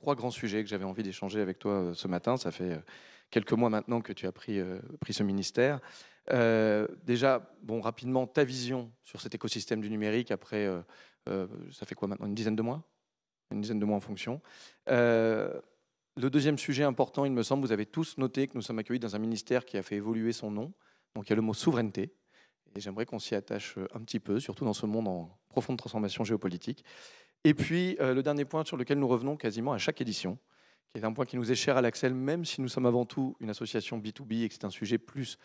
trois grands sujets que j'avais envie d'échanger avec toi euh, ce matin. Ça fait euh, quelques mois maintenant que tu as pris, euh, pris ce ministère. déjà, bon, rapidement, ta vision sur cet écosystème du numérique après, ça fait quoi maintenant Une dizaine de mois Une dizaine de mois en fonction. le deuxième sujet important, il me semble, vous avez tous noté que nous sommes accueillis dans un ministère qui a fait évoluer son nom. Donc il y a le mot souveraineté. Et j'aimerais qu'on s'y attache un petit peu, surtout dans ce monde en profonde transformation géopolitique. Et puis, euh, le dernier point sur lequel nous revenons quasiment à chaque édition, qui est un point qui nous est cher à l'Axel, même si nous sommes avant tout une association B2B et que c'est un sujet plus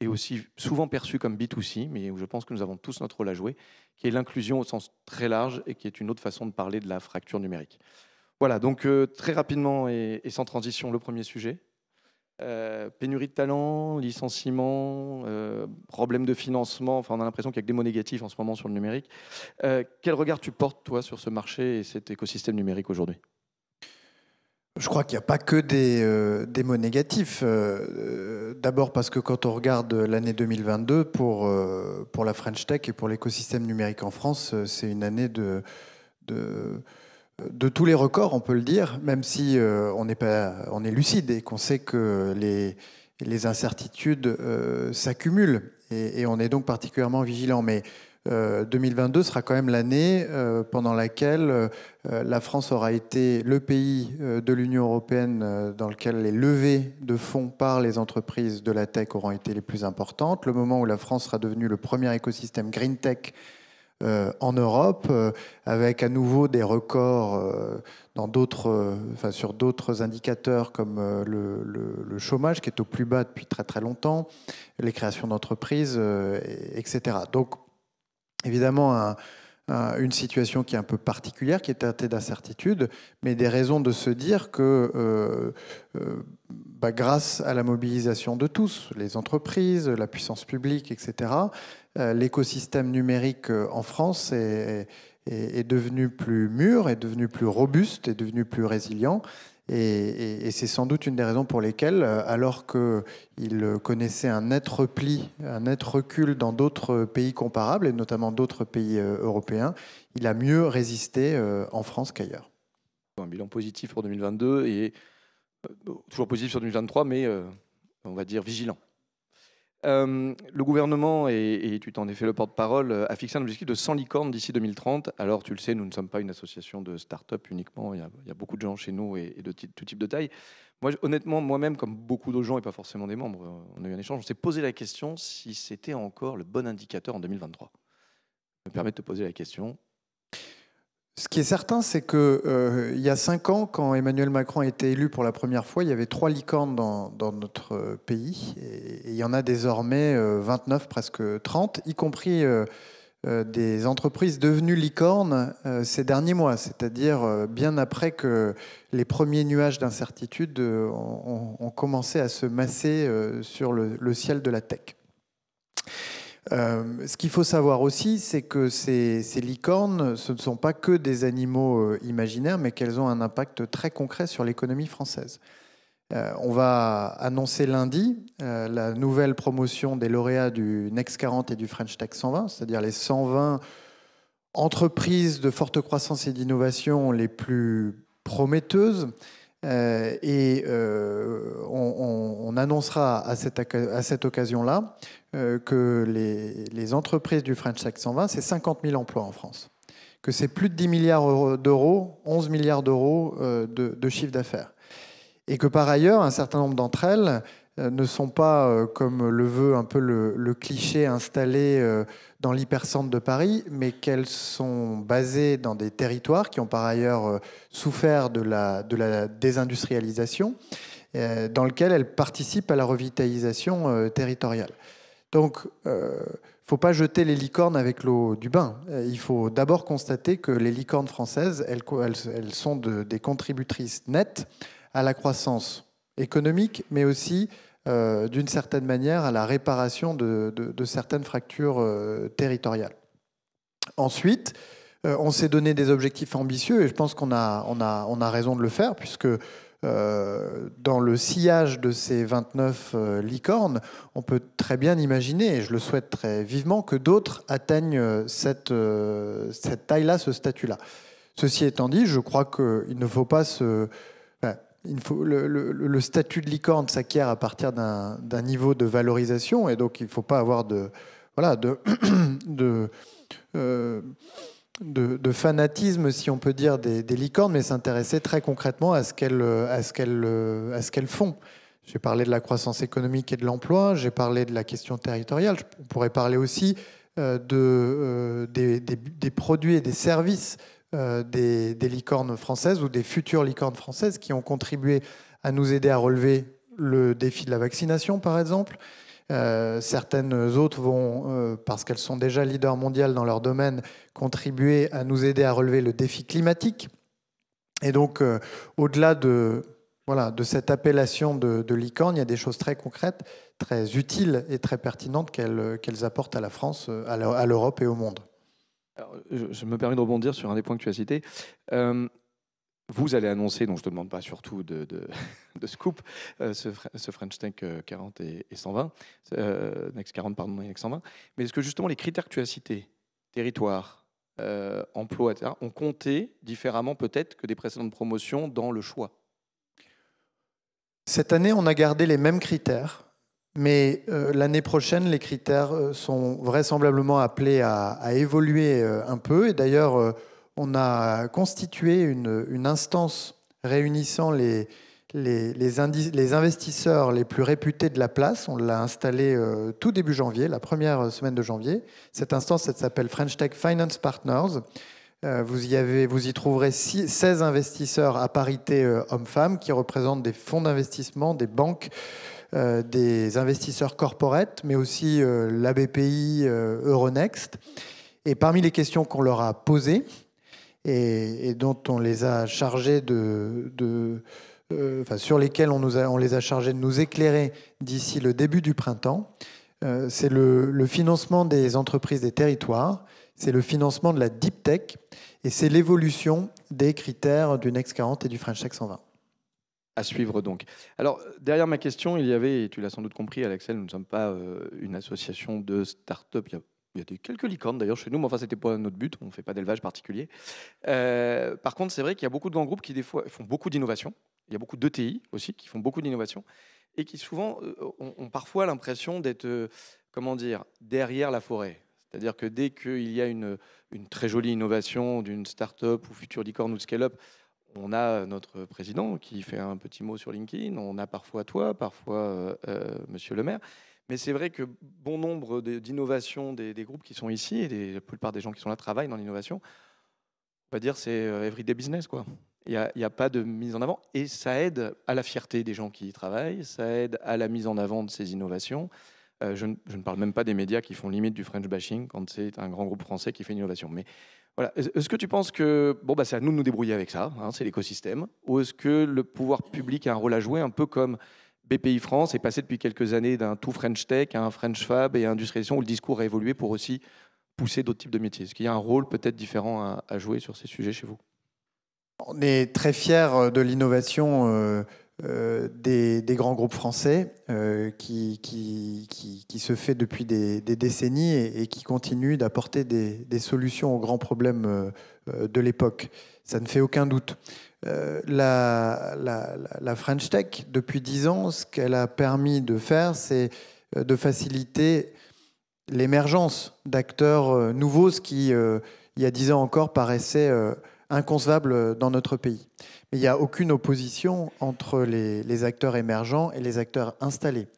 et aussi souvent perçu comme B2C, mais où je pense que nous avons tous notre rôle à jouer, qui est l'inclusion au sens très large et qui est une autre façon de parler de la fracture numérique. Voilà, donc euh, très rapidement et sans transition, le premier sujet, euh, pénurie de talent, licenciements, problèmes euh, problème de financement. Enfin, on a l'impression qu'il y a que des mots négatifs en ce moment sur le numérique. Euh, quel regard tu portes, toi, sur ce marché et cet écosystème numérique aujourd'hui je crois qu'il n'y a pas que des, mots négatifs. D'abord parce que quand on regarde l'année 2022 pour, pour la French Tech et pour l'écosystème numérique en France, c'est une année de, de de tous les records, on peut le dire, même si euh, on, est lucide et qu'on sait que les, incertitudes euh, s'accumulent et, on est donc particulièrement vigilant. Mais 2022 euh, sera quand même l'année pendant laquelle la France aura été le pays de l'Union européenne dans lequel les levées de fonds par les entreprises de la tech auront été les plus importantes. Le moment où la France sera devenue le premier écosystème green tech euh, en Europe, euh, avec à nouveau des records euh, dans d'autres, enfin, sur d'autres indicateurs comme le, le, chômage qui est au plus bas depuis très très longtemps, les créations d'entreprises, etc. Donc évidemment un une situation qui est un peu particulière, qui est teintée d'incertitude, mais des raisons de se dire que euh, euh, bah, grâce à la mobilisation de tous, les entreprises, la puissance publique, etc., euh, l'écosystème numérique en France est, devenu plus mûr, est devenu plus robuste, est devenu plus résilient. Et, c'est sans doute une des raisons pour lesquelles, euh, alors qu'il connaissait un net repli, un net recul dans d'autres pays comparables, et notamment d'autres pays euh, européens, il a mieux résisté euh, en France qu'ailleurs. Un bilan positif pour 2022 et toujours positif sur 2023, mais on va dire vigilant. Euh, le gouvernement, et, tu t'en es fait le porte-parole, euh, a fixé un objectif de 100 licornes d'ici 2030. Alors, tu le sais, nous ne sommes pas une association de start-up uniquement. Il y, a, beaucoup de gens chez nous et, de tout type de taille. Moi, honnêtement, moi-même, comme beaucoup d'autres gens et pas forcément des membres, euh, on a eu un échange. On s'est posé la question si c'était encore le bon indicateur en 2023. Je me permets de te poser la question ce qui est certain, c'est que euh, il y a cinq ans, quand Emmanuel Macron a été élu pour la première fois, il y avait trois licornes dans, notre pays, et, il y en a désormais 29, euh, presque 30, y compris euh, des entreprises devenues licornes ces derniers mois, c'est-à-dire bien après que les premiers nuages d'incertitude ont, commencé à se masser sur le ciel de la tech. Euh, ce qu'il faut savoir aussi, c'est que ces, licornes, ce ne sont pas que des animaux euh, imaginaires, mais qu'elles ont un impact très concret sur l'économie française. Euh, on va annoncer lundi la nouvelle promotion des lauréats du Next 40 et du French Tech 120, c'est-à-dire les 120 entreprises de forte croissance et d'innovation les plus prometteuses. Euh, et euh, on, annoncera à cette, occasion-là euh, que les, entreprises du French Tech 120, c'est 50 000 emplois en France, que c'est plus de 10 milliards d'euros, 11 milliards d'euros de, de, chiffre d'affaires. Et que par ailleurs, un certain nombre d'entre elles euh, ne sont pas, euh, comme le veut un peu le, cliché installé euh, dans l'hypercentre de Paris, mais qu'elles sont basées dans des territoires qui ont par ailleurs souffert de la, désindustrialisation, dans lequel elles participent à la revitalisation territoriale. Donc, il ne faut pas jeter les licornes avec l'eau du bain. Il faut d'abord constater que les licornes françaises, elles, sont des contributrices nettes à la croissance économique, mais aussi euh, d'une certaine manière à la réparation de, certaines fractures euh, territoriales. Ensuite, euh, on s'est donné des objectifs ambitieux et je pense qu'on a, a, on a raison de le faire puisque dans le sillage de ces 29 licornes, on peut très bien imaginer, et je le souhaite très vivement, que d'autres atteignent cette, cette taille-là, ce statut-là. Ceci étant dit, je crois qu'il ne faut pas se faut, le, statut de licorne s'acquiert à partir d'un niveau de valorisation et donc il ne faut pas avoir de, voilà, euh, de, de, fanatisme, si on peut dire, des, licornes, mais s'intéresser très concrètement à ce qu'elles font. J'ai parlé de la croissance économique et de l'emploi, j'ai parlé de la question territoriale, on pourrait parler aussi euh, de, euh, des, produits et des services euh, des, licornes françaises ou des futures licornes françaises qui ont contribué à nous aider à relever le défi de la vaccination, par exemple. Euh, certaines autres vont, euh, parce qu'elles sont déjà leaders mondiales dans leur domaine, contribuer à nous aider à relever le défi climatique. Et donc, au-delà de, voilà, de cette appellation de, licorne, il y a des choses très concrètes, très utiles et très pertinentes qu'elles apportent à la France, à l'Europe et au monde je, me permets de rebondir sur un des points que tu as cités. Euh, vous allez annoncer, donc je ne te demande pas surtout de, scoop, euh, ce, French Tech 40 euh, et, 120, Next 40 pardon, Next 120, mais est-ce que justement les critères que tu as cités, territoire, emploi, etc., ont compté différemment peut-être que des précédentes promotions dans le choix Cette année, on a gardé les mêmes critères. Mais euh, l'année prochaine, les critères euh, sont vraisemblablement appelés à, évoluer euh, un peu. Et d'ailleurs, on a constitué une, instance réunissant les, investisseurs les plus réputés de la place. On l'a installée tout début janvier, la première semaine de janvier. Cette instance, elle s'appelle French Tech Finance Partners. Vous y, trouverez 16 investisseurs à parité hommes-femmes qui représentent des fonds d'investissement, des banques, euh, des investisseurs corporates, mais aussi euh, l'ABPI euh, Euronext. Et parmi les questions qu'on leur a posées et, dont on les a chargés de, sur lesquelles on, nous on les a chargés de nous éclairer d'ici le début du printemps, c'est le, financement des entreprises des territoires, c'est le financement de la deep tech et c'est l'évolution des critères du Next 40 et du French Tech 120. À suivre donc. Alors, derrière ma question, il y avait, et tu l'as sans doute compris, Alexel, nous ne sommes pas euh, une association de start-up. Il y a, quelques licornes d'ailleurs chez nous, mais enfin, c'était pas notre but, on ne fait pas d'élevage particulier. Euh, par contre, c'est vrai qu'il y a beaucoup de grands groupes qui, des fois, font beaucoup d'innovations. Il y a beaucoup d'ETI aussi qui font beaucoup d'innovations et qui, souvent, euh, ont, parfois l'impression d'être, comment dire, derrière la forêt. C'est-à-dire que dès qu'il y a une, très jolie innovation d'une start-up ou future licorne ou scale-up, on a notre président qui fait un petit mot sur LinkedIn, on a parfois toi, parfois euh, euh, monsieur le maire. Mais c'est vrai que bon nombre d'innovations des, groupes qui sont ici et la plupart des gens qui sont là travaillent dans l'innovation. On va dire c'est euh, everyday business quoi. Il n'y a, pas de mise en avant et ça aide à la fierté des gens qui y travaillent, ça aide à la mise en avant de ces innovations. je, ne, je, ne, parle même pas des médias qui font limite du French bashing quand c'est un grand groupe français qui fait une innovation. Mais est-ce que tu penses que bon, bah, c'est à nous de nous débrouiller avec ça, hein, c'est l'écosystème, ou est-ce que le pouvoir public a un rôle à jouer, un peu comme BPI France est passé depuis quelques années d'un tout French Tech à un French Fab et à industrialisation, où le discours a évolué pour aussi pousser d'autres types de métiers Est-ce qu'il y a un rôle peut-être différent à, jouer sur ces sujets chez vous On est très fiers euh, de l'innovation. Euh, euh, des, grands groupes français euh, qui, qui, qui, se fait depuis des, décennies et, qui continue d'apporter des, solutions aux grands problèmes euh, de l'époque. Ça ne fait aucun doute. la, la, la, French Tech, depuis dix ans, ce qu'elle a permis de faire, c'est de faciliter l'émergence d'acteurs nouveaux, ce qui, il y a dix ans encore, paraissait inconcevable dans notre pays. Mais il n'y a aucune opposition entre les, acteurs émergents et les acteurs installés.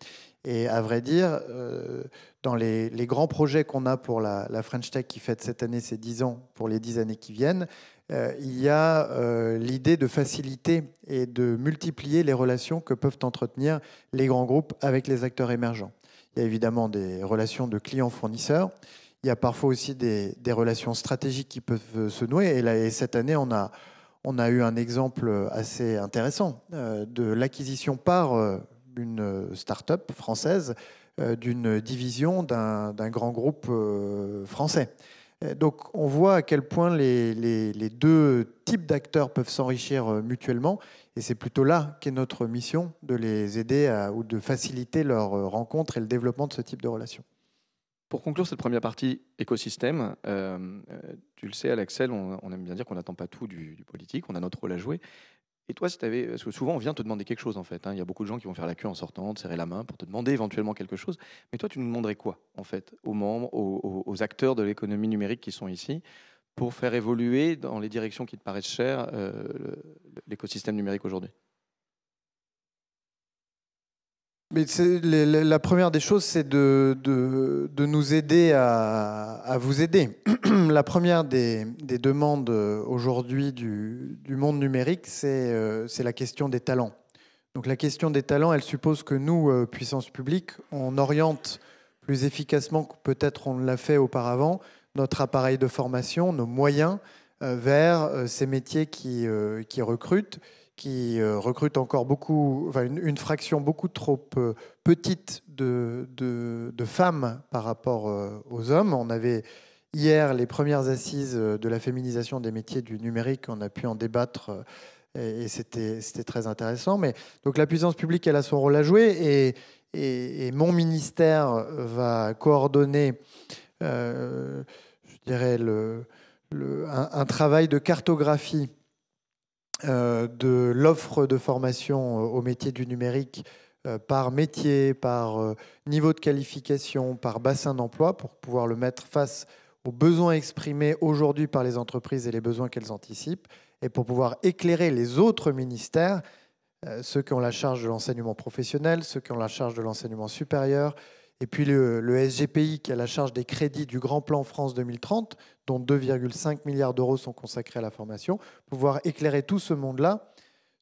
Et à vrai dire, euh, dans les, grands projets qu'on a pour la, French Tech qui fête cette année ses 10 ans, pour les 10 années qui viennent, euh, il y a euh, l'idée de faciliter et de multiplier les relations que peuvent entretenir les grands groupes avec les acteurs émergents. Il y a évidemment des relations de clients-fournisseurs, il y a parfois aussi des, relations stratégiques qui peuvent euh, se nouer. Et, cette année, on a, eu un exemple assez intéressant euh, de l'acquisition par euh, une start-up française d'une division d'un grand groupe français. donc on voit à quel point les, deux types d'acteurs peuvent s'enrichir mutuellement et c'est plutôt là qu'est notre mission de les aider ou de faciliter leur rencontre et le développement de ce type de relation. Pour conclure cette première partie écosystème, euh, euh, tu le sais, Alexel, on, on aime bien dire qu'on n'attend pas tout du, politique, on a notre rôle à jouer. Et toi, si tu avais. Parce que souvent, on vient te demander quelque chose, en fait. Hein. Il y a beaucoup de gens qui vont faire la queue en sortant, te serrer la main pour te demander éventuellement quelque chose. Mais toi, tu nous demanderais quoi, en fait, aux membres, aux, acteurs de l'économie numérique qui sont ici, pour faire évoluer dans les directions qui te paraissent chères euh, l'écosystème numérique aujourd'hui mais la première des choses, c'est de, nous aider à, vous aider. la première des, demandes euh, aujourd'hui du, monde numérique, euh, c'est la question des talents. Donc la question des talents, elle suppose que nous, euh, puissance publique, on oriente plus efficacement que peut-être on l'a fait auparavant notre appareil de formation, nos moyens vers ces métiers qui recrutent qui euh, recrute encore beaucoup, enfin une, fraction beaucoup trop euh, petite de, de, femmes par rapport euh, aux hommes. On avait hier les premières assises de la féminisation des métiers du numérique, on a pu en débattre et, c'était très intéressant. Mais donc la puissance publique, elle a son rôle à jouer et, et, mon ministère va coordonner, je dirais, le, le, un, travail de cartographie euh, de l'offre de formation euh, au métier du numérique euh, par métier, par niveau de qualification, par bassin d'emploi, pour pouvoir le mettre face aux besoins exprimés aujourd'hui par les entreprises et les besoins qu'elles anticipent, et pour pouvoir éclairer les autres ministères, ceux qui ont la charge de l'enseignement professionnel, ceux qui ont la charge de l'enseignement supérieur, et puis le, SGPI, qui a la charge des crédits du Grand Plan France 2030, dont 2,5 milliards d'euros sont consacrés à la formation, pouvoir éclairer tout ce monde-là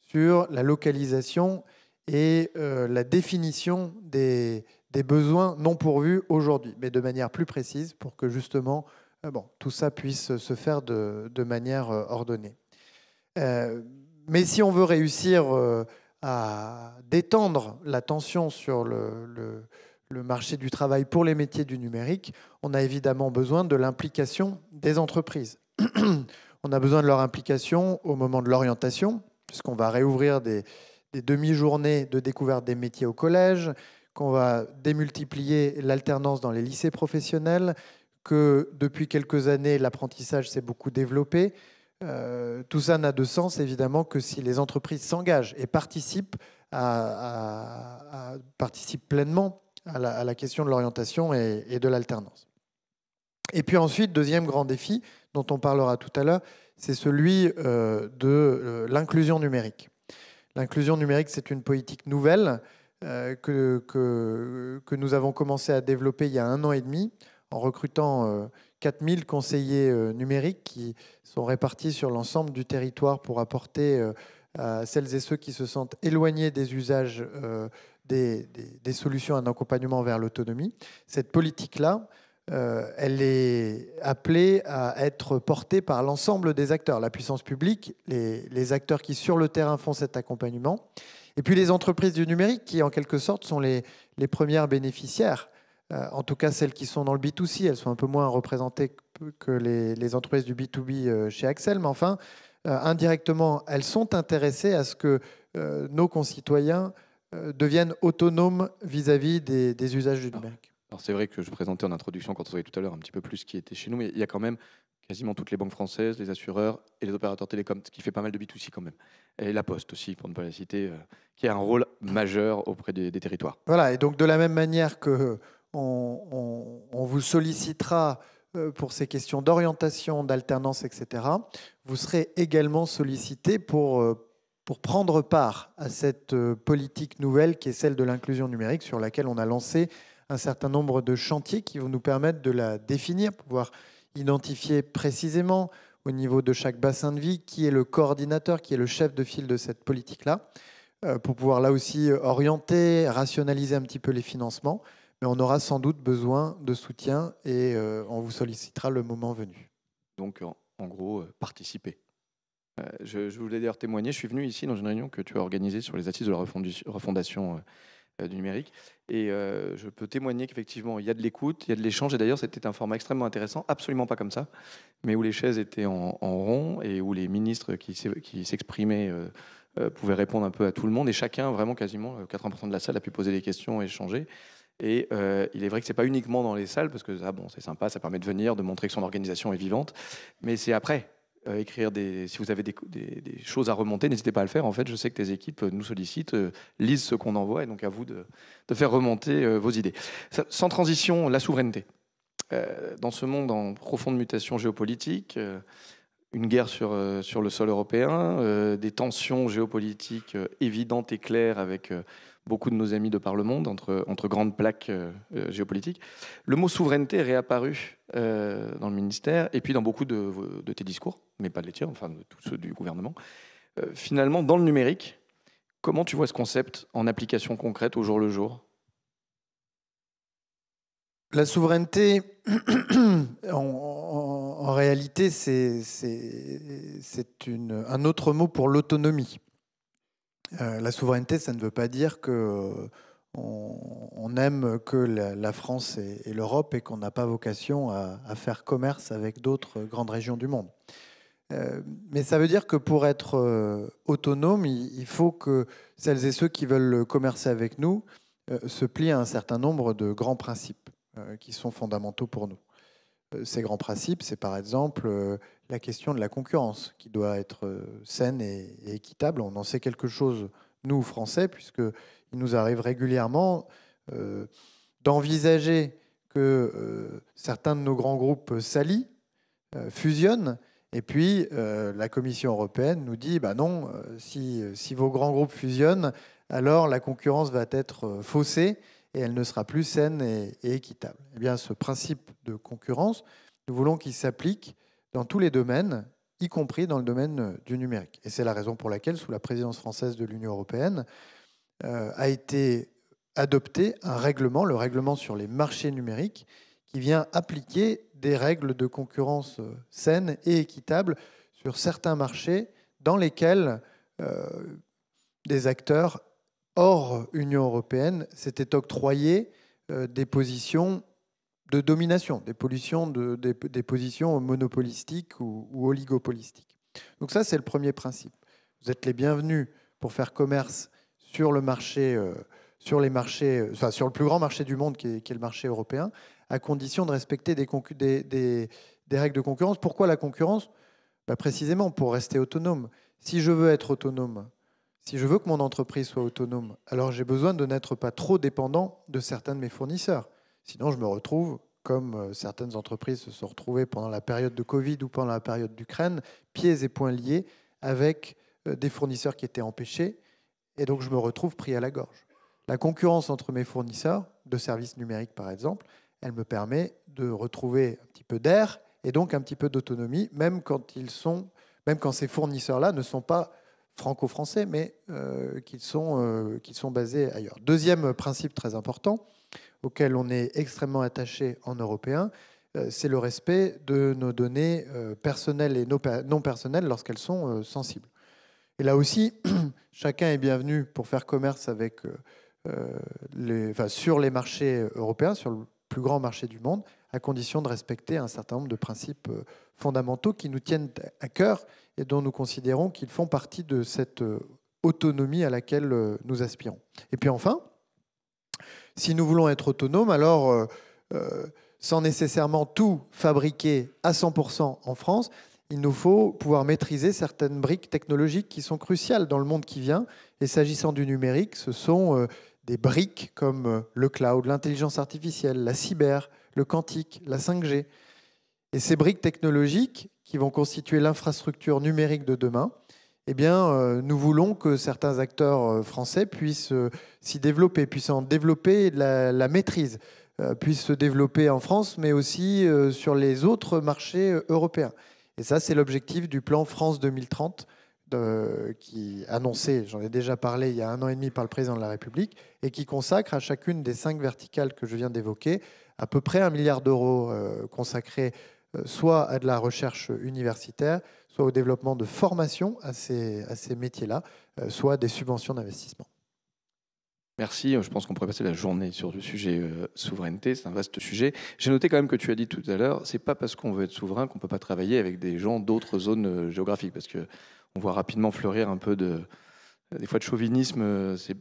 sur la localisation et euh, la définition des, besoins non pourvus aujourd'hui, mais de manière plus précise pour que justement euh, bon, tout ça puisse se faire de, manière euh, ordonnée. mais si on veut réussir à détendre la tension sur le le marché du travail pour les métiers du numérique, on a évidemment besoin de l'implication des entreprises. on a besoin de leur implication au moment de l'orientation, puisqu'on va réouvrir des, demi-journées de découverte des métiers au collège, qu'on va démultiplier l'alternance dans les lycées professionnels, que depuis quelques années, l'apprentissage s'est beaucoup développé. Euh, tout ça n'a de sens évidemment que si les entreprises s'engagent et participent, à, à, participent pleinement à la, question de l'orientation et, de l'alternance. Et puis ensuite, deuxième grand défi dont on parlera tout à l'heure, c'est celui euh, de euh, l'inclusion numérique. L'inclusion numérique, c'est une politique nouvelle euh, que, que, nous avons commencé à développer il y a un an et demi en recrutant 4000 conseillers numériques qui sont répartis sur l'ensemble du territoire pour apporter celles et ceux qui se sentent éloignés des usages euh, des, solutions en accompagnement vers l'autonomie. Cette politique-là, euh, elle est appelée à être portée par l'ensemble des acteurs, la puissance publique, les, acteurs qui sur le terrain font cet accompagnement, et puis les entreprises du numérique qui en quelque sorte sont les, premières bénéficiaires, euh, en tout cas celles qui sont dans le B2C, elles sont un peu moins représentées que les, les entreprises du B2B chez Axel, mais enfin, euh, indirectement, elles sont intéressées à ce que euh, nos concitoyens euh, deviennent autonomes vis-à-vis des, usages du numérique. Alors c'est vrai que je présentais en introduction, quand on voyait tout à l'heure, un petit peu plus ce qui était chez nous, mais il y a quand même quasiment toutes les banques françaises, les assureurs et les opérateurs télécoms, ce qui fait pas mal de B2C quand même. Et la Poste aussi, pour ne pas la citer, qui a un rôle majeur auprès des, territoires. Voilà, et donc de la même manière que on vous sollicitera euh, pour ces questions d'orientation, d'alternance, etc., vous serez également sollicité pour, euh, prendre part à cette euh, politique nouvelle qui est celle de l'inclusion numérique, sur laquelle on a lancé un certain nombre de chantiers qui vont nous permettre de la définir, pouvoir identifier précisément au niveau de chaque bassin de vie qui est le coordinateur, qui est le chef de file de cette politique-là, pour pouvoir là aussi orienter, rationaliser un petit peu les financements mais on aura sans doute besoin de soutien et euh, on vous sollicitera le moment venu. Donc, en, gros, euh, participer. Euh, je, voulais d'ailleurs témoigner, je suis venu ici dans une réunion que tu as organisée sur les assises de la refondation du numérique. Et je peux témoigner qu'effectivement, il y a de l'écoute, il y a de l'échange. Et d'ailleurs, c'était un format extrêmement intéressant, absolument pas comme ça, mais où les chaises étaient en, rond et où les ministres qui s'exprimaient pouvaient répondre un peu à tout le monde. Et chacun, vraiment quasiment 80% de la salle, a pu poser des questions et échanger. Et euh, il est vrai que c'est pas uniquement dans les salles, parce que bon, c'est sympa, ça permet de venir, de montrer que son organisation est vivante, mais c'est après. Euh, écrire des, si vous avez des, choses à remonter, n'hésitez pas à le faire. En fait, je sais que tes équipes nous sollicitent, euh, lisent ce qu'on envoie, et donc à vous de, faire remonter vos idées. sans transition, la souveraineté. dans ce monde en profonde mutation géopolitique, une guerre sur, sur le sol européen, des tensions géopolitiques évidentes et claires avec beaucoup de nos amis de par le monde, entre, grandes plaques euh, euh, géopolitiques. Le mot souveraineté est réapparu euh, dans le ministère et puis dans beaucoup de, tes discours, mais pas de les tiens, enfin de tous ceux du gouvernement. finalement, dans le numérique, comment tu vois ce concept en application concrète au jour le jour La souveraineté, en, réalité, c'est un autre mot pour l'autonomie. Euh, la souveraineté, ça ne veut pas dire que euh, on, aime que la, France et, l'Europe et qu'on n'a pas vocation à, faire commerce avec d'autres grandes régions du monde. Euh, mais ça veut dire que pour être autonome, il, faut que celles et ceux qui veulent commercer avec nous se plient à un certain nombre de grands principes qui sont fondamentaux pour nous. Ces grands principes, c'est par exemple euh, la question de la concurrence qui doit être euh, saine et, équitable. On en sait quelque chose, nous, Français, puisqu'il nous arrive régulièrement euh, d'envisager que certains de nos grands groupes s'allient, fusionnent, et puis la Commission européenne nous dit, bah non, si vos grands groupes fusionnent, alors la concurrence va être faussée et elle ne sera plus saine et, équitable. Eh bien, ce principe de concurrence, nous voulons qu'il s'applique dans tous les domaines, y compris dans le domaine euh, du numérique. Et c'est la raison pour laquelle, sous la présidence française de l'Union européenne, euh, a été adopté un règlement, le règlement sur les marchés numériques, qui vient appliquer des règles de concurrence euh, saines et équitables sur certains marchés dans lesquels des acteurs hors Union européenne c'était octroyé euh, des positions de domination, des, des, positions monopolistiques ou, oligopolistiques. Donc ça, c'est le premier principe. Vous êtes les bienvenus pour faire commerce sur le marché, euh, sur les marchés, euh, sur le plus grand marché du monde qui est, le marché européen, à condition de respecter des, règles de concurrence. Pourquoi la concurrence bah, Précisément pour rester autonome. Si je veux être autonome, si je veux que mon entreprise soit autonome, alors j'ai besoin de n'être pas trop dépendant de certains de mes fournisseurs. Sinon, je me retrouve, comme euh, certaines entreprises se sont retrouvées pendant la période de Covid ou pendant la période d'Ukraine, pieds et poings liés avec euh, des fournisseurs qui étaient empêchés. Et donc, je me retrouve pris à la gorge. La concurrence entre mes fournisseurs, de services numériques par exemple, elle me permet de retrouver un petit peu d'air et donc un petit peu d'autonomie, même quand ils sont, même quand ces fournisseurs-là ne sont pas franco-français, mais euh, qui, sont, euh, qui sont basés ailleurs. Deuxième principe très important, auquel on est extrêmement attaché en européen, euh, c'est le respect de nos données personnelles et non personnelles lorsqu'elles sont sensibles. Et là aussi, chacun est bienvenu pour faire commerce avec, les, enfin, sur les marchés européens, sur le plus grand marché du monde, à condition de respecter un certain nombre de principes euh, fondamentaux qui nous tiennent à cœur et dont nous considérons qu'ils font partie de cette euh, autonomie à laquelle euh, nous aspirons. Et puis enfin, si nous voulons être autonomes, alors sans nécessairement tout fabriquer à 100% en France, il nous faut pouvoir maîtriser certaines briques technologiques qui sont cruciales dans le monde qui vient. Et s'agissant du numérique, ce sont des briques comme le cloud, l'intelligence artificielle, la cyber, le quantique, la 5G. Et ces briques technologiques qui vont constituer l'infrastructure numérique de demain, eh bien, euh, nous voulons que certains acteurs euh, français puissent euh, s'y développer, puissent en développer la, maîtrise, puissent se développer en France, mais aussi sur les autres marchés européens. Et ça, c'est l'objectif du plan France 2030, qui annoncé, j'en ai déjà parlé il y a un an et demi par le président de la République, et qui consacre à chacune des cinq verticales que je viens d'évoquer à peu près un milliard d'euros euh, consacrés euh, soit à de la recherche universitaire, soit au développement de formation à ces, à ces métiers-là, euh, soit des subventions d'investissement. Merci, je pense qu'on pourrait passer la journée sur le sujet souveraineté, c'est un vaste sujet. J'ai noté quand même que tu as dit tout à l'heure, c'est pas parce qu'on veut être souverain qu'on peut pas travailler avec des gens d'autres zones géographiques, parce que on voit rapidement fleurir un peu de, des fois de chauvinisme, c'est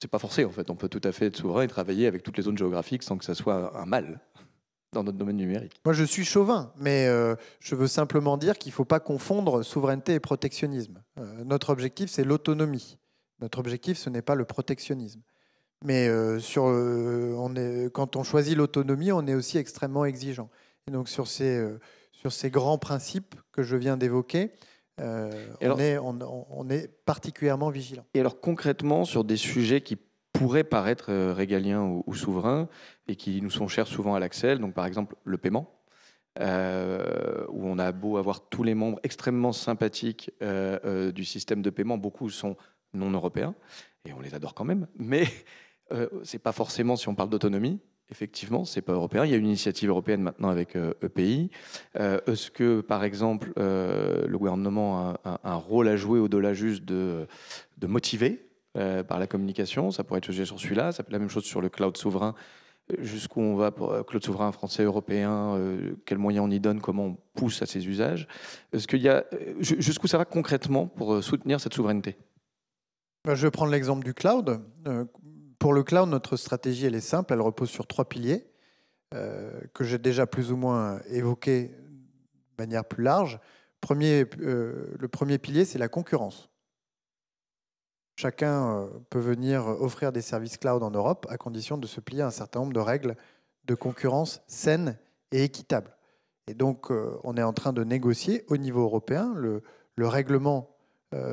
c'est pas forcé en fait. On peut tout à fait être souverain et travailler avec toutes les zones géographiques sans que ça soit un mal dans notre domaine numérique. Moi, je suis chauvin, mais euh, je veux simplement dire qu'il ne faut pas confondre souveraineté et protectionnisme. Euh, notre objectif, c'est l'autonomie. Notre objectif, ce n'est pas le protectionnisme. Mais euh, sur, on est, quand on choisit l'autonomie, on est aussi extrêmement exigeant. Et donc, sur ces, sur ces grands principes que je viens d'évoquer, euh, on, est, particulièrement vigilant. Et alors concrètement, sur des sujets qui pourraient paraître euh, régaliens ou, souverains et qui nous sont chers souvent à l'Axel, donc par exemple le paiement, euh, où on a beau avoir tous les membres extrêmement sympathiques du système de paiement, beaucoup sont non européens et on les adore quand même, mais c'est pas forcément si on parle d'autonomie, Effectivement, c'est pas européen. Il y a une initiative européenne maintenant avec EPI. Euh, e euh, est-ce que, par exemple, euh, le gouvernement a, un rôle à jouer au-delà juste de, de motiver par la communication Ça pourrait être sujet sur celui-là. Ça peut être la même chose sur le cloud souverain. Jusqu'où on va pour cloud souverain français, européen Quels moyens on y donne Comment on pousse à ces usages ce qu'il jusqu'où ça va concrètement pour soutenir cette souveraineté bah, Je vais prendre l'exemple du cloud pour le cloud, notre stratégie, elle est simple, elle repose sur trois piliers euh, que j'ai déjà plus ou moins évoqués de manière plus large. Euh, le premier pilier, c'est la concurrence. Chacun euh, peut venir offrir des services cloud en Europe à condition de se plier à un certain nombre de règles de concurrence saines et équitables. Et donc, on est en train de négocier au niveau européen le, règlement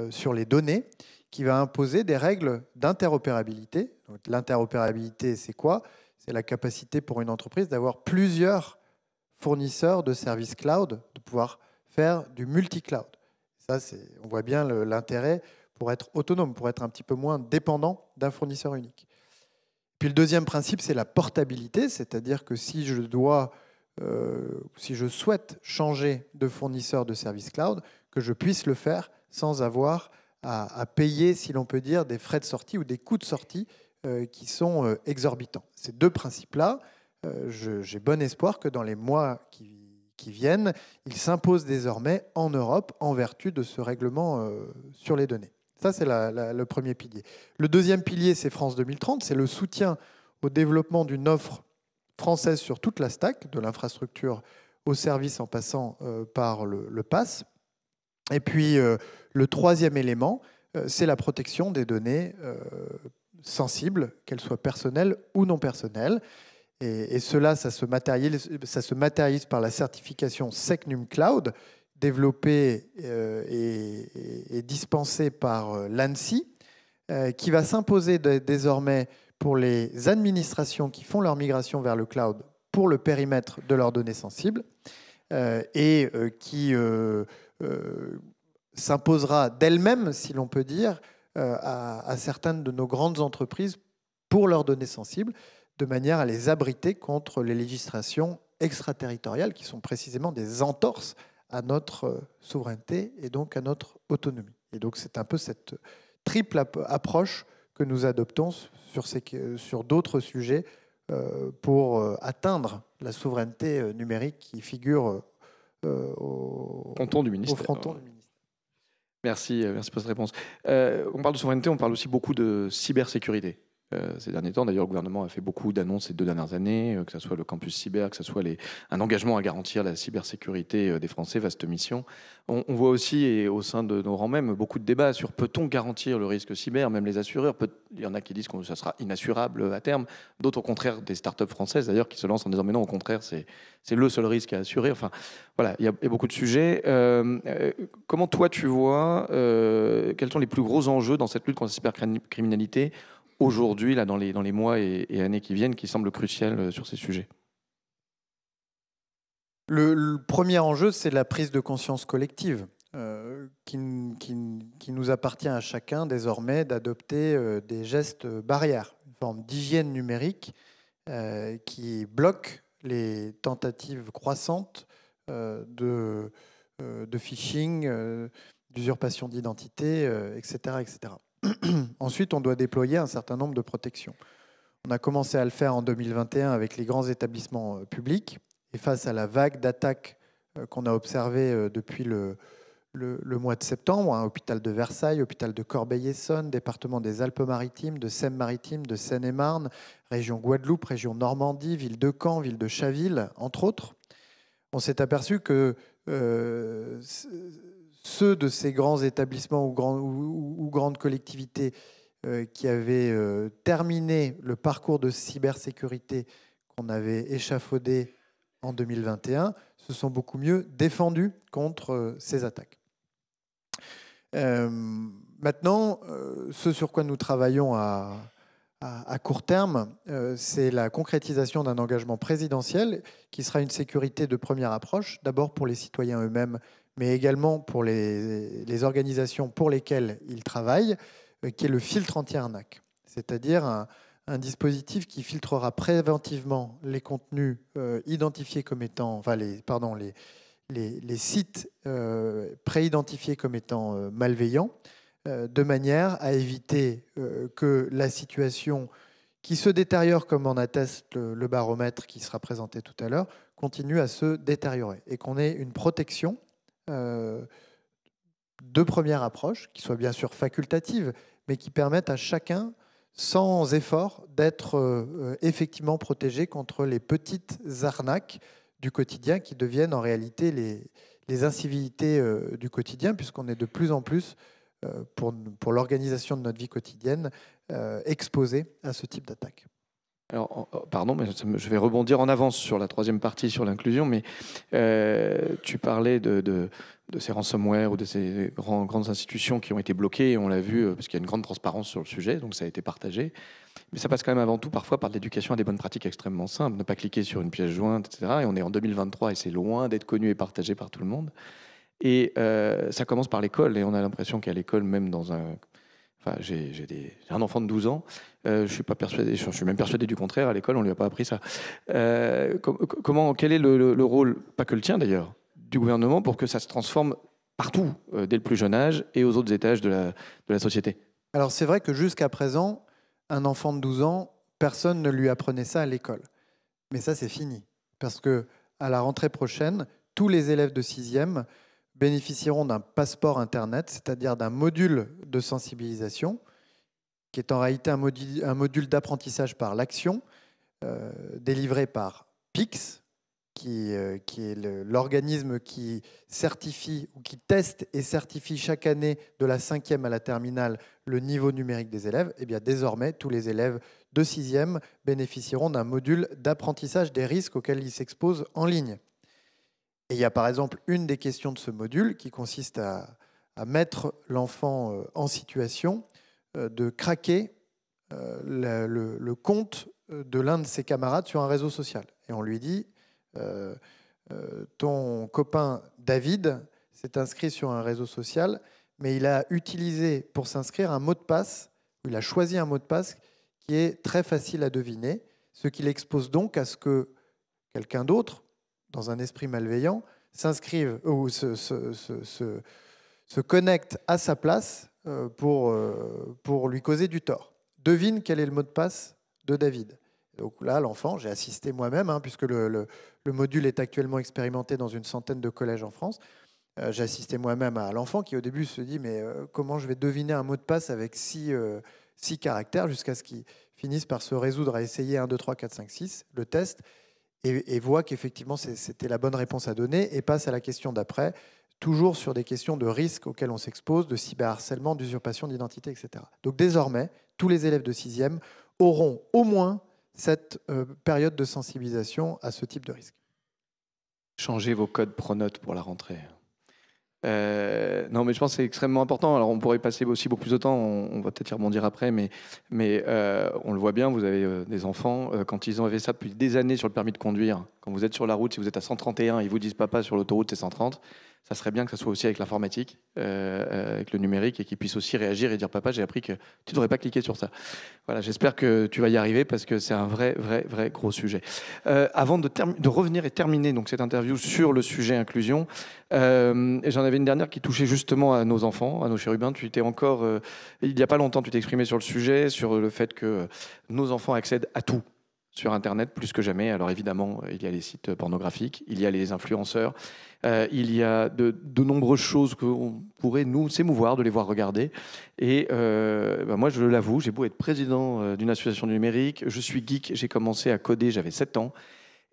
sur les données qui va imposer des règles d'interopérabilité. L'interopérabilité, c'est quoi C'est la capacité pour une entreprise d'avoir plusieurs fournisseurs de services cloud, de pouvoir faire du multi-cloud. Ça, on voit bien l'intérêt pour être autonome, pour être un petit peu moins dépendant d'un fournisseur unique. Puis le deuxième principe, c'est la portabilité, c'est-à-dire que si je dois, euh, si je souhaite changer de fournisseur de services cloud, que je puisse le faire sans avoir à, payer, si l'on peut dire, des frais de sortie ou des coûts de sortie euh, qui sont euh, exorbitants. Ces deux principes-là, euh, j'ai bon espoir que dans les mois qui, viennent, ils s'imposent désormais en Europe en vertu de ce règlement sur les données. Ça, c'est le premier pilier. Le deuxième pilier, c'est France 2030, c'est le soutien au développement d'une offre française sur toute la stack, de l'infrastructure au service en passant par le, le, pass. Et puis, le troisième élément, euh, c'est la protection des données euh, sensibles, qu'elles soient personnelles ou non personnelles. Et, cela, ça se, matérialise, par la certification SecNum Cloud, développée euh, et, dispensée par l'ANSI, qui va s'imposer désormais pour les administrations qui font leur migration vers le cloud pour le périmètre de leurs données sensibles, et qui s'imposera d'elle-même, si l'on peut dire, euh, à, certaines de nos grandes entreprises pour leurs données sensibles, de manière à les abriter contre les législations extraterritoriales qui sont précisément des entorses à notre euh, souveraineté et donc à notre autonomie. Et donc c'est un peu cette triple approche que nous adoptons sur, d'autres sujets euh, pour atteindre la souveraineté numérique qui figure au, fronton du ministère. Merci, euh, merci pour cette réponse. Euh, on parle de souveraineté, on parle aussi beaucoup de cybersécurité. Euh, ces derniers temps. D'ailleurs, le gouvernement a fait beaucoup d'annonces ces deux dernières années, euh, que ce soit le campus cyber, que ce soit les, un engagement à garantir la cybersécurité euh, des Français, vaste mission. On, voit aussi, et au sein de nos rangs même, beaucoup de débats sur peut-on garantir le risque cyber, même les assureurs. Peut, il y en a qui disent que ça sera inassurable à terme, d'autres au contraire des start-up françaises d'ailleurs qui se lancent en disant mais non, au contraire, c'est le seul risque à assurer. Enfin, voilà, il y a, beaucoup de sujets. comment toi tu vois, quels sont les plus gros enjeux dans cette lutte contre la cybercriminalité aujourd'hui, là, dans les, mois et, années qui viennent, qui semblent crucial euh, sur ces sujets le, premier enjeu, c'est la prise de conscience collective. Euh, qui, nous appartient à chacun désormais d'adopter euh, des gestes barrières, une forme d'hygiène numérique qui bloque les tentatives croissantes de, de phishing, d'usurpation d'identité, etc., etc. Ensuite, on doit déployer un certain nombre de protections. On a commencé à le faire en 2021 avec les grands établissements euh, publics. Et face à la vague d'attaques euh, qu'on a observées euh, depuis le, le, mois de septembre, hein, hôpital de Versailles, hôpital de Corbeil-Essonne, département des Alpes-Maritimes, de Seine-Maritime, de Seine-et-Marne, région Guadeloupe, région Normandie, ville de Caen, ville de Chaville, entre autres, on s'est aperçu que ceux de ces grands établissements ou, grandes collectivités euh, qui avaient euh, terminé le parcours de cybersécurité qu'on avait échafaudé en 2021 se sont beaucoup mieux défendus contre euh, ces attaques. maintenant, ce sur quoi nous travaillons à, court terme, c'est la concrétisation d'un engagement présidentiel qui sera une sécurité de première approche, d'abord pour les citoyens eux-mêmes mais également pour les, organisations pour lesquelles il travaille, euh, qui est le filtre anti-arnaque, c'est-à-dire un, dispositif qui filtrera préventivement les contenus euh, identifiés comme étant, enfin les, pardon, les, les, sites euh, préidentifiés comme étant malveillants, de manière à éviter que la situation qui se détériore, comme en atteste le baromètre qui sera présenté tout à l'heure, continue à se détériorer et qu'on ait une protection euh, deux premières approches, qui soient bien sûr facultatives, mais qui permettent à chacun, sans effort, d'être euh, effectivement protégé contre les petites arnaques du quotidien qui deviennent en réalité les, les incivilités euh, du quotidien, puisqu'on est de plus en plus, pour, pour l'organisation de notre vie quotidienne, exposé à ce type d'attaque. Alors, oh, pardon, mais je vais rebondir en avance sur la troisième partie, sur l'inclusion, mais euh, tu parlais de, ces ransomware ou de ces grandes institutions qui ont été bloquées, on l'a vu, euh, parce qu'il y a une grande transparence sur le sujet, donc ça a été partagé. Mais ça passe quand même avant tout parfois par l'éducation à des bonnes pratiques extrêmement simples, ne pas cliquer sur une pièce jointe, etc. Et on est en 2023 et c'est loin d'être connu et partagé par tout le monde. Et euh, ça commence par l'école, et on a l'impression qu'à l'école, même dans un j'ai un enfant de 12 ans, euh, je suis pas persuadé, je suis même persuadé du contraire. À l'école, on lui a pas appris ça. Euh, comment, quel est le, rôle, pas que le tien d'ailleurs, du gouvernement pour que ça se transforme partout euh, dès le plus jeune âge et aux autres étages de la, société Alors c'est vrai que jusqu'à présent, un enfant de 12 ans, personne ne lui apprenait ça à l'école. Mais ça, c'est fini parce que à la rentrée prochaine, tous les élèves de 6e bénéficieront d'un passeport Internet, c'est-à-dire d'un module de sensibilisation, qui est en réalité un module, d'apprentissage par l'action, euh, délivré par PIX, qui, euh, qui est l'organisme qui certifie ou qui teste et certifie chaque année de la cinquième à la terminale le niveau numérique des élèves. Et eh bien désormais, tous les élèves de sixième bénéficieront d'un module d'apprentissage des risques auxquels ils s'exposent en ligne il y a par exemple une des questions de ce module qui consiste à, mettre l'enfant euh, en situation euh, de craquer euh, le, compte de l'un de ses camarades sur un réseau social. Et on lui dit, ton copain David s'est inscrit sur un réseau social, mais il a utilisé pour s'inscrire un mot de passe, il a choisi un mot de passe qui est très facile à deviner, ce qui l'expose donc à ce que quelqu'un d'autre dans un esprit malveillant, s'inscrivent ou se, se, connectent à sa place euh, euh, pour, lui causer du tort. Devine quel est le mot de passe de David. Donc là, l'enfant, j'ai assisté moi-même, hein, puisque le, module est actuellement expérimenté dans une centaine de collèges en France. Euh, j'ai assisté moi-même à l'enfant qui au début se dit mais comment je vais deviner un mot de passe avec six, caractères jusqu'à ce qu'il finisse par se résoudre à essayer 1, 2, 3, 4, 5, 6, le test et, voit qu'effectivement c'était la bonne réponse à donner et passe à la question d'après, toujours sur des questions de risques auxquels on s'expose, de cyberharcèlement, d'usurpation d'identité, etc. Donc désormais, tous les élèves de 6e auront au moins cette euh, période de sensibilisation à ce type de risque. Changez vos codes Pronote pour la rentrée. Euh, non, mais je pense que c'est extrêmement important. Alors, on pourrait passer aussi beaucoup plus de temps. On, va peut-être y rebondir après, mais, mais euh, on le voit bien. Vous avez euh, des enfants quand ils ont fait ça depuis des années sur le permis de conduire. Quand vous êtes sur la route, si vous êtes à 131, ils vous disent papa sur l'autoroute c'est 130 ça serait bien que ça soit aussi avec l'informatique, euh, euh, avec le numérique, et qu'ils puissent aussi réagir et dire Papa, j'ai appris que tu ne devrais pas cliquer sur ça. Voilà, j'espère que tu vas y arriver parce que c'est un vrai, vrai, vrai gros sujet. Euh, avant de, de, revenir et terminer donc, cette interview sur le sujet inclusion, j'en avais une dernière qui touchait justement à nos enfants, à nos chérubins. Tu étais encore, il n'y a pas longtemps, tu t'es exprimé sur le sujet, sur le fait que nos enfants accèdent à tout sur Internet plus que jamais. Alors évidemment, euh, il y a les sites pornographiques, il y a les influenceurs, euh, il y a de, nombreuses choses qu'on pourrait nous s'émouvoir de les voir regarder. Et euh, bah, moi, je l'avoue, j'ai beau être président d'une association numérique, je suis geek, j'ai commencé à coder, j'avais 7 ans.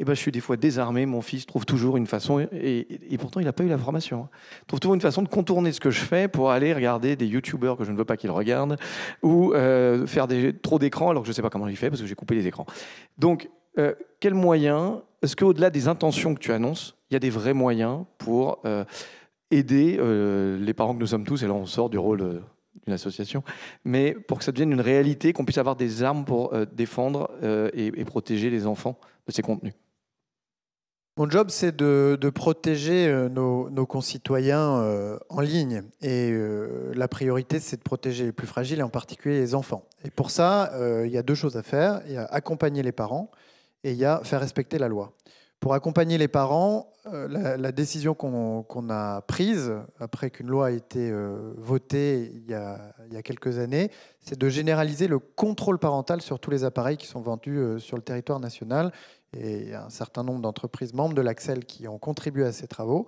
Et eh ben, je suis des fois désarmé, mon fils trouve toujours une façon, et, pourtant il n'a pas eu la formation, hein. trouve toujours une façon de contourner ce que je fais pour aller regarder des youtubeurs que je ne veux pas qu'il regarde, ou euh, faire des, trop d'écrans alors que je ne sais pas comment il fait parce que j'ai coupé les écrans. Donc, euh, quels moyens, est-ce qu'au-delà des intentions que tu annonces, il y a des vrais moyens pour euh, aider les parents que nous sommes tous, et là on sort du rôle d'une association, mais pour que ça devienne une réalité, qu'on puisse avoir des armes pour défendre et protéger les enfants de ces contenus mon job, c'est de, protéger euh, nos, concitoyens euh, en ligne. Et euh, la priorité, c'est de protéger les plus fragiles, et en particulier les enfants. Et pour ça, il y a deux choses à faire. Il y a accompagner les parents et il y a faire respecter la loi. Pour accompagner les parents, la, décision qu'on a prise, après qu'une loi a été votée il y a quelques années, c'est de généraliser le contrôle parental sur tous les appareils qui sont vendus sur le territoire national et il y a un certain nombre d'entreprises membres de l'Axel qui ont contribué à ces travaux.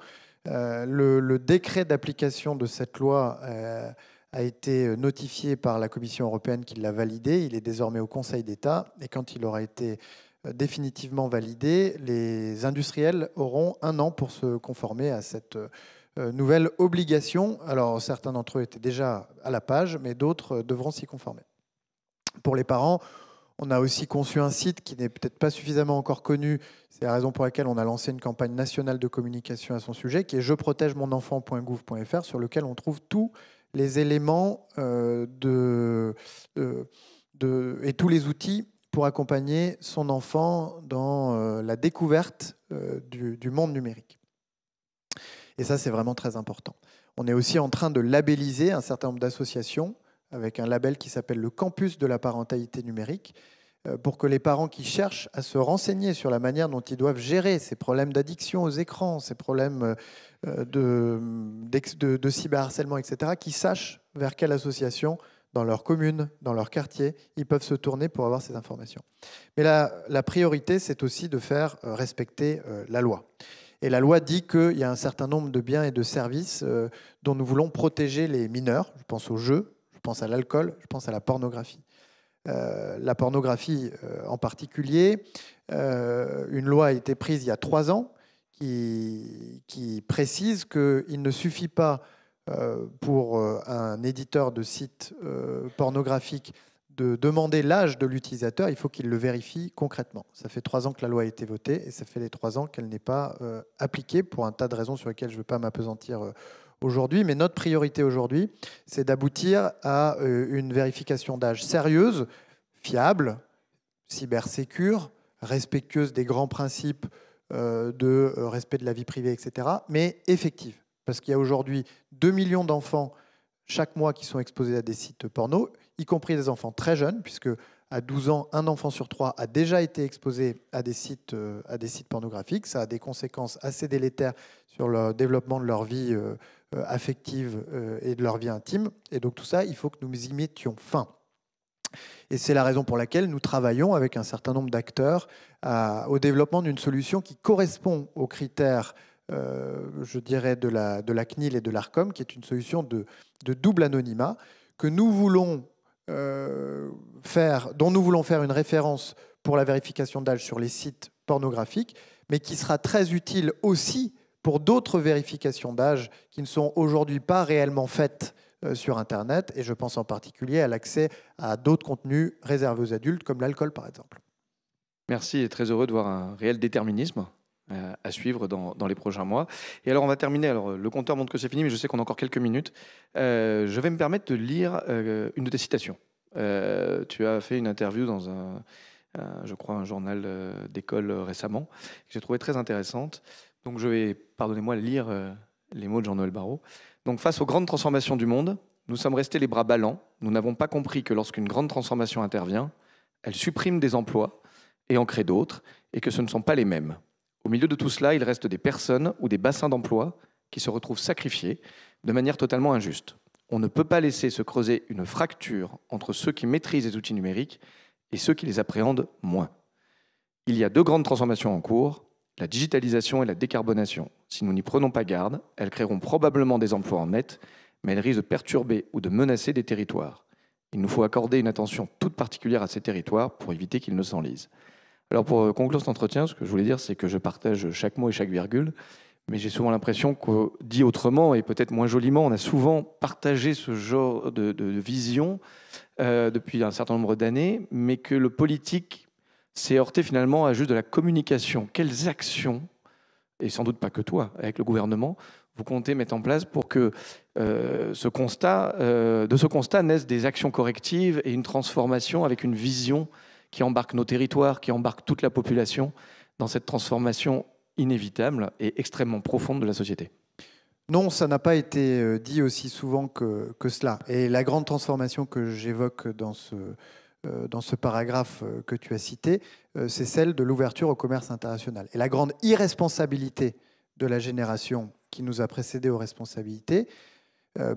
Euh, le, décret d'application de cette loi euh, a été notifié par la Commission européenne qui l'a validé. Il est désormais au Conseil d'État et quand il aura été euh, définitivement validé, les industriels auront un an pour se conformer à cette nouvelle obligation. Alors certains d'entre eux étaient déjà à la page, mais d'autres devront s'y conformer. Pour les parents, on a aussi conçu un site qui n'est peut-être pas suffisamment encore connu. C'est la raison pour laquelle on a lancé une campagne nationale de communication à son sujet, qui est je protège mon enfant.gouv.fr, sur lequel on trouve tous les éléments euh, et tous les outils pour accompagner son enfant dans euh, la découverte euh, du, du, monde numérique. Et ça, c'est vraiment très important. On est aussi en train de labelliser un certain nombre d'associations avec un label qui s'appelle le Campus de la parentalité numérique, euh, pour que les parents qui cherchent à se renseigner sur la manière dont ils doivent gérer ces problèmes d'addiction aux écrans, ces problèmes euh, euh, de, cyberharcèlement, etc., qui sachent vers quelle association, dans leur commune, dans leur quartier, ils peuvent se tourner pour avoir ces informations. Mais la, la priorité, c'est aussi de faire respecter la loi. Et la loi dit qu'il y a un certain nombre de biens et de services dont nous voulons protéger les mineurs. Je pense aux jeux, je pense à l'alcool, je pense à la pornographie. Euh, la pornographie euh, en particulier, euh, une loi a été prise il y a trois ans qui, qui précise qu'il ne suffit pas pour un éditeur de site pornographique de demander l'âge de l'utilisateur, il faut qu'il le vérifie concrètement. Ça fait trois ans que la loi a été votée et ça fait les trois ans qu'elle n'est pas appliquée pour un tas de raisons sur lesquelles je ne veux pas m'apesantir aujourd'hui, mais notre priorité aujourd'hui, c'est d'aboutir à euh, une vérification d'âge sérieuse, fiable, cybersécure, respectueuse des grands principes euh, de euh, respect de la vie privée, etc., mais effective. Parce qu'il y a aujourd'hui 2 millions d'enfants chaque mois qui sont exposés à des sites porno, y compris des enfants très jeunes, puisque à 12 ans, un enfant sur trois a déjà été exposé à des sites, à des sites pornographiques. Ça a des conséquences assez délétères sur le développement de leur vie euh, affective euh, et de leur vie intime. Et donc tout ça, il faut que nous y mettions fin. Et c'est la raison pour laquelle nous travaillons avec un certain nombre d'acteurs au développement d'une solution qui correspond aux critères, euh, je dirais, de la, de CNIL et de l'ARCOM, qui est une solution de, de double anonymat que nous voulons faire, dont nous voulons faire une référence pour la vérification d'âge sur les sites pornographiques, mais qui sera très utile aussi pour d'autres vérifications d'âge qui ne sont aujourd'hui pas réellement faites euh, sur Internet, et je pense en particulier à l'accès à d'autres contenus réservés aux adultes, comme l'alcool par exemple. Merci et très heureux de voir un réel déterminisme euh, à suivre dans, les prochains mois. Et alors on va terminer, alors le compteur montre que c'est fini, mais je sais qu'on a encore quelques minutes. Euh, je vais me permettre de lire une de tes citations. tu as fait une interview dans un, je crois, un journal d'école récemment, que j'ai trouvé très intéressante. Donc je vais, pardonnez-moi, lire euh, les mots de Jean-Noël Barraud. Donc face aux grandes transformations du monde, nous sommes restés les bras ballants. Nous n'avons pas compris que lorsqu'une grande transformation intervient, elle supprime des emplois et en crée d'autres, et que ce ne sont pas les mêmes. Au milieu de tout cela, il reste des personnes ou des bassins d'emploi qui se retrouvent sacrifiés de manière totalement injuste. On ne peut pas laisser se creuser une fracture entre ceux qui maîtrisent les outils numériques et ceux qui les appréhendent moins. Il y a deux grandes transformations en cours, la digitalisation et la décarbonation. Si nous n'y prenons pas garde, elles créeront probablement des emplois en net, mais elles risquent de perturber ou de menacer des territoires. Il nous faut accorder une attention toute particulière à ces territoires pour éviter qu'ils ne s'enlisent. Alors pour euh, conclure cet entretien, ce que je voulais dire, c'est que je partage chaque mot et chaque virgule, mais j'ai souvent l'impression qu'on dit autrement et peut-être moins joliment, on a souvent partagé ce genre de, vision euh, depuis un certain nombre d'années, mais que le politique c'est heurté finalement à juste de la communication. Quelles actions, et sans doute pas que toi, avec le gouvernement, vous comptez mettre en place pour que euh, ce constat, euh, de ce constat naissent des actions correctives et une transformation avec une vision qui embarque nos territoires, qui embarque toute la population dans cette transformation inévitable et extrêmement profonde de la société. Non, ça n'a pas été euh, dit aussi souvent que, que, cela. Et la grande transformation que j'évoque dans ce, euh, dans ce paragraphe euh, que tu as cité, euh, c'est celle de l'ouverture au commerce international. Et la grande irresponsabilité de la génération qui nous a précédés aux responsabilités,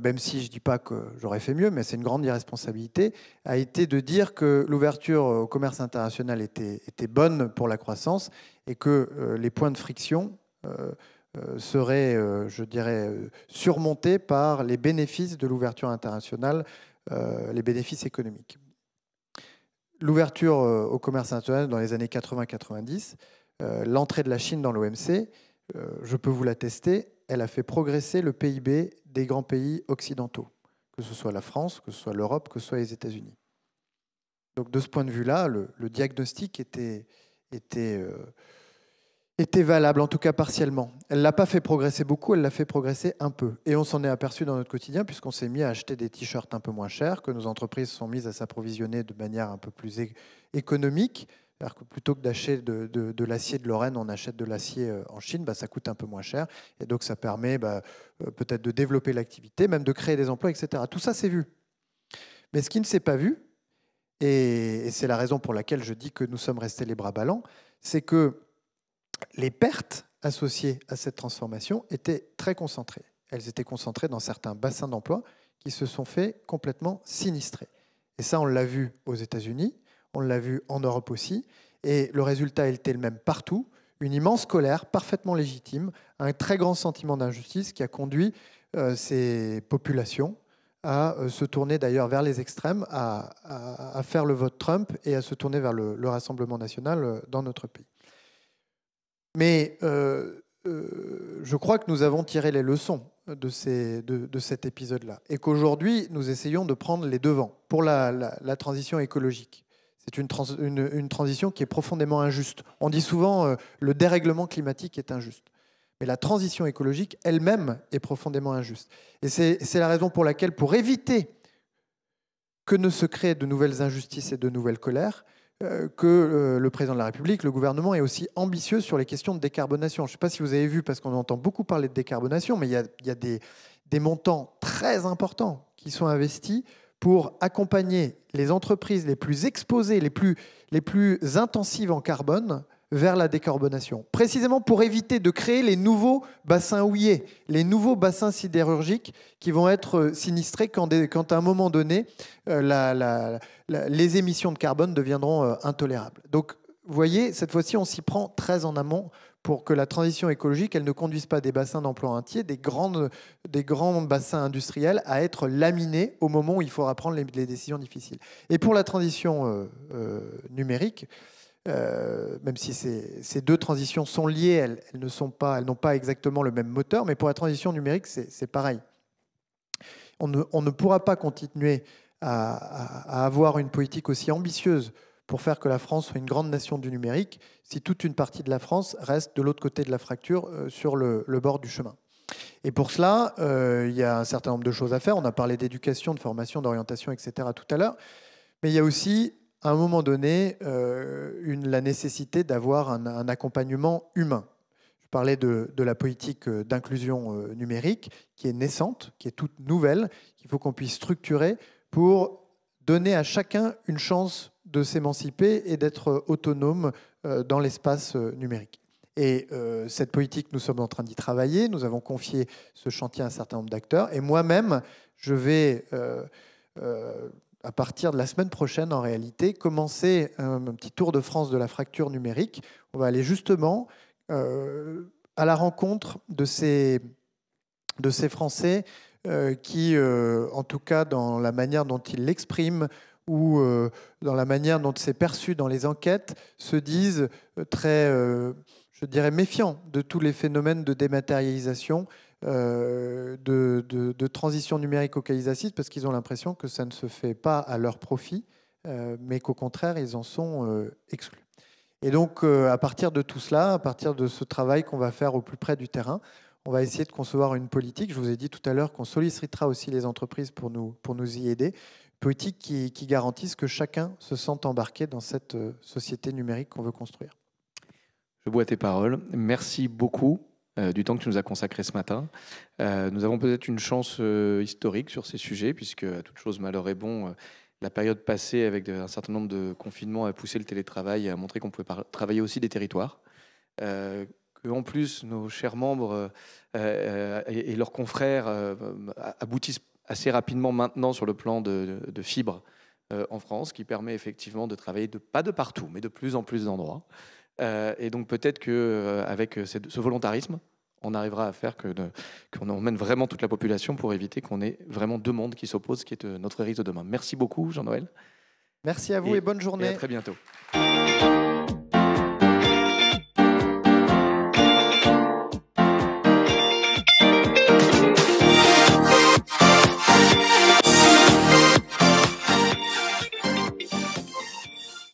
même si je ne dis pas que j'aurais fait mieux, mais c'est une grande irresponsabilité, a été de dire que l'ouverture au commerce international était, était, bonne pour la croissance et que les points de friction seraient, je dirais, surmontés par les bénéfices de l'ouverture internationale, les bénéfices économiques l'ouverture euh, au commerce international dans les années 80-90, euh, l'entrée de la Chine dans l'OMC, euh, je peux vous l'attester, elle a fait progresser le PIB des grands pays occidentaux, que ce soit la France, que ce soit l'Europe, que ce soit les États-Unis. Donc de ce point de vue-là, le, diagnostic était, était valable, en tout cas partiellement. Elle ne l'a pas fait progresser beaucoup, elle l'a fait progresser un peu. Et on s'en est aperçu dans notre quotidien, puisqu'on s'est mis à acheter des t-shirts un peu moins chers, que nos entreprises sont mises à s'approvisionner de manière un peu plus économique. que plutôt que d'acheter de, l'acier de Lorraine, on achète de l'acier euh, en Chine, bah, ça coûte un peu moins cher. Et donc ça permet bah, euh, peut-être de développer l'activité, même de créer des emplois, etc. Tout ça, c'est vu. Mais ce qui ne s'est pas vu, et, et c'est la raison pour laquelle je dis que nous sommes restés les bras ballants, c'est que les pertes associées à cette transformation étaient très concentrées. Elles étaient concentrées dans certains bassins d'emploi qui se sont fait complètement sinistrer. Et ça, on l'a vu aux États-Unis, on l'a vu en Europe aussi, et le résultat était le même partout, une immense colère parfaitement légitime, un très grand sentiment d'injustice qui a conduit euh, ces populations à euh, se tourner d'ailleurs vers les extrêmes, à, faire le vote Trump et à se tourner vers le, Rassemblement national euh, dans notre pays. Mais euh, euh, je crois que nous avons tiré les leçons de, cet épisode-là et qu'aujourd'hui, nous essayons de prendre les devants pour la, transition écologique. C'est une, transition qui est profondément injuste. On dit souvent euh, le dérèglement climatique est injuste. Mais la transition écologique elle-même est profondément injuste. Et c'est la raison pour laquelle, pour éviter que ne se créent de nouvelles injustices et de nouvelles colères, euh, que euh, le président de la République, le gouvernement est aussi ambitieux sur les questions de décarbonation. Je ne sais pas si vous avez vu, parce qu'on entend beaucoup parler de décarbonation, mais il y a, des, montants très importants qui sont investis pour accompagner les entreprises les plus exposées, les plus intensives en carbone, vers la décarbonation, précisément pour éviter de créer les nouveaux bassins houillés, les nouveaux bassins sidérurgiques qui vont être euh, sinistrés quand, quand à un moment donné, euh, les émissions de carbone deviendront euh, intolérables. Donc, vous voyez, cette fois-ci, on s'y prend très en amont pour que la transition écologique, elle ne conduise pas des bassins d'emploi entiers, des, grandes, des grands bassins industriels à être laminés au moment où il faudra prendre les, décisions difficiles. Et pour la transition numérique, euh, même si ces, deux transitions sont liées, elles, ne sont pas, elles n'ont pas exactement le même moteur, mais pour la transition numérique, c'est pareil. On ne, pourra pas continuer à, avoir une politique aussi ambitieuse pour faire que la France soit une grande nation du numérique si toute une partie de la France reste de l'autre côté de la fracture euh, sur le, bord du chemin. Et pour cela, euh, il y a un certain nombre de choses à faire. On a parlé d'éducation, de formation, d'orientation, etc. tout à l'heure. Mais il y a aussi à un moment donné euh, une, la nécessité d'avoir un, accompagnement humain. Je parlais de, la politique euh, d'inclusion euh, numérique qui est naissante, qui est toute nouvelle, qu'il faut qu'on puisse structurer pour donner à chacun une chance de s'émanciper et d'être autonome dans l'espace numérique. Et cette politique, nous sommes en train d'y travailler. Nous avons confié ce chantier à un certain nombre d'acteurs. Et moi-même, je vais à partir de la semaine prochaine, en réalité, commencer euh, un, petit tour de France de la fracture numérique. On va aller justement euh, à la rencontre de ces, Français euh, qui, en tout cas dans la manière dont ils l'expriment ou dans la manière dont c'est perçu dans les enquêtes, se disent très, je dirais, méfiants de tous les phénomènes de dématérialisation euh, de, transition numérique ils assistent parce qu'ils ont l'impression que ça ne se fait pas à leur profit, euh, mais qu'au contraire, ils en sont euh, exclus. Et donc, à partir de tout cela, à partir de ce travail qu'on va faire au plus près du terrain, on va essayer de concevoir une politique. Je vous ai dit tout à l'heure qu'on sollicitera aussi les entreprises pour nous, pour nous y aider. Politique qui, qui garantisse que chacun se sente embarqué dans cette société numérique qu'on veut construire. Je bois tes paroles. Merci beaucoup. Euh, du temps que tu nous as consacré ce matin. Euh, nous avons peut-être une chance euh, historique sur ces sujets, puisque à toute chose malheur est bon. la période passée avec un certain nombre de confinements a poussé le télétravail à montrer qu'on pouvait travailler aussi des territoires. que en plus, nos chers membres et, leurs confrères aboutissent assez rapidement maintenant sur le plan de, fibres en France, qui permet effectivement de travailler pas de partout, mais de plus en plus d'endroits. Euh, et donc peut-être que euh, avec euh, ce volontarisme, on arrivera à faire qu'on emmène vraiment toute la population pour éviter qu'on ait vraiment deux mondes qui s'opposent, ce qui est notre risque de demain. Merci beaucoup, Jean-Noël. Merci à vous et, et bonne journée. Et à très bientôt.